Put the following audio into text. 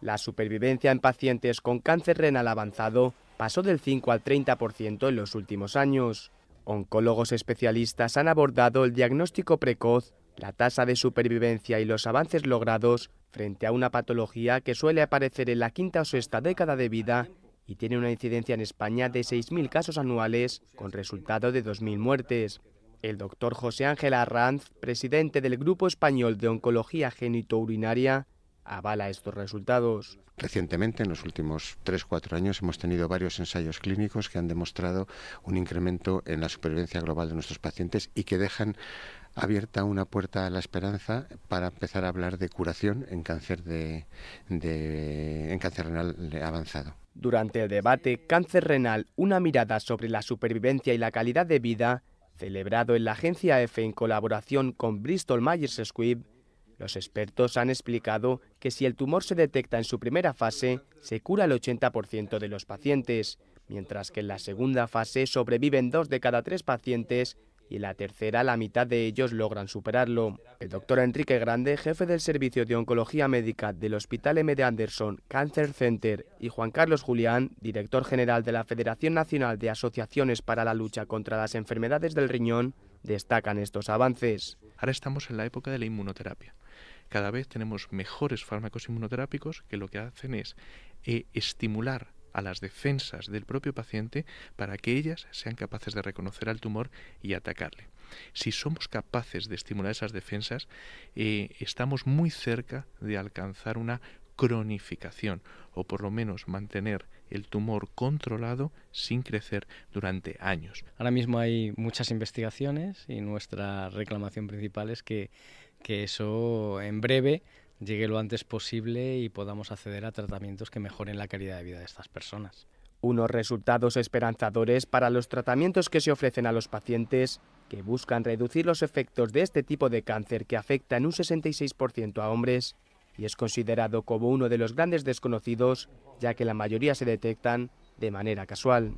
La supervivencia en pacientes con cáncer renal avanzado pasó del 5 al 30% en los últimos años. Oncólogos especialistas han abordado el diagnóstico precoz, la tasa de supervivencia y los avances logrados frente a una patología que suele aparecer en la quinta o sexta década de vida y tiene una incidencia en España de 6.000 casos anuales con resultado de 2.000 muertes. El doctor José Ángel Arranz, presidente del Grupo Español de Oncología Genitourinaria, avala estos resultados. Recientemente, en los últimos 3-4 años, hemos tenido varios ensayos clínicos que han demostrado un incremento en la supervivencia global de nuestros pacientes y que dejan abierta una puerta a la esperanza para empezar a hablar de curación en cáncer, de, en cáncer renal avanzado. Durante el debate Cáncer renal, una mirada sobre la supervivencia y la calidad de vida, celebrado en la agencia EFE en colaboración con Bristol Myers Squibb, los expertos han explicado que si el tumor se detecta en su primera fase, se cura el 80% de los pacientes, mientras que en la segunda fase sobreviven dos de cada tres pacientes y en la tercera la mitad de ellos logran superarlo. El doctor Enrique Grande, jefe del Servicio de Oncología Médica del Hospital MD Anderson Cancer Center, y Juan Carlos Julián, director general de la Federación Nacional de Asociaciones para la Lucha contra las Enfermedades del Riñón, destacan estos avances. Ahora estamos en la época de la inmunoterapia. Cada vez tenemos mejores fármacos inmunoterápicos que lo que hacen es eh, estimular a las defensas del propio paciente para que ellas sean capaces de reconocer al tumor y atacarle. Si somos capaces de estimular esas defensas, eh, estamos muy cerca de alcanzar una cronificación o por lo menos mantener el tumor controlado sin crecer durante años. Ahora mismo hay muchas investigaciones y nuestra reclamación principal es que, eso en breve llegue lo antes posible y podamos acceder a tratamientos que mejoren la calidad de vida de estas personas. Unos resultados esperanzadores para los tratamientos que se ofrecen a los pacientes que buscan reducir los efectos de este tipo de cáncer que afecta en un 66% a hombres y es considerado como uno de los grandes desconocidos, ya que la mayoría se detectan de manera casual.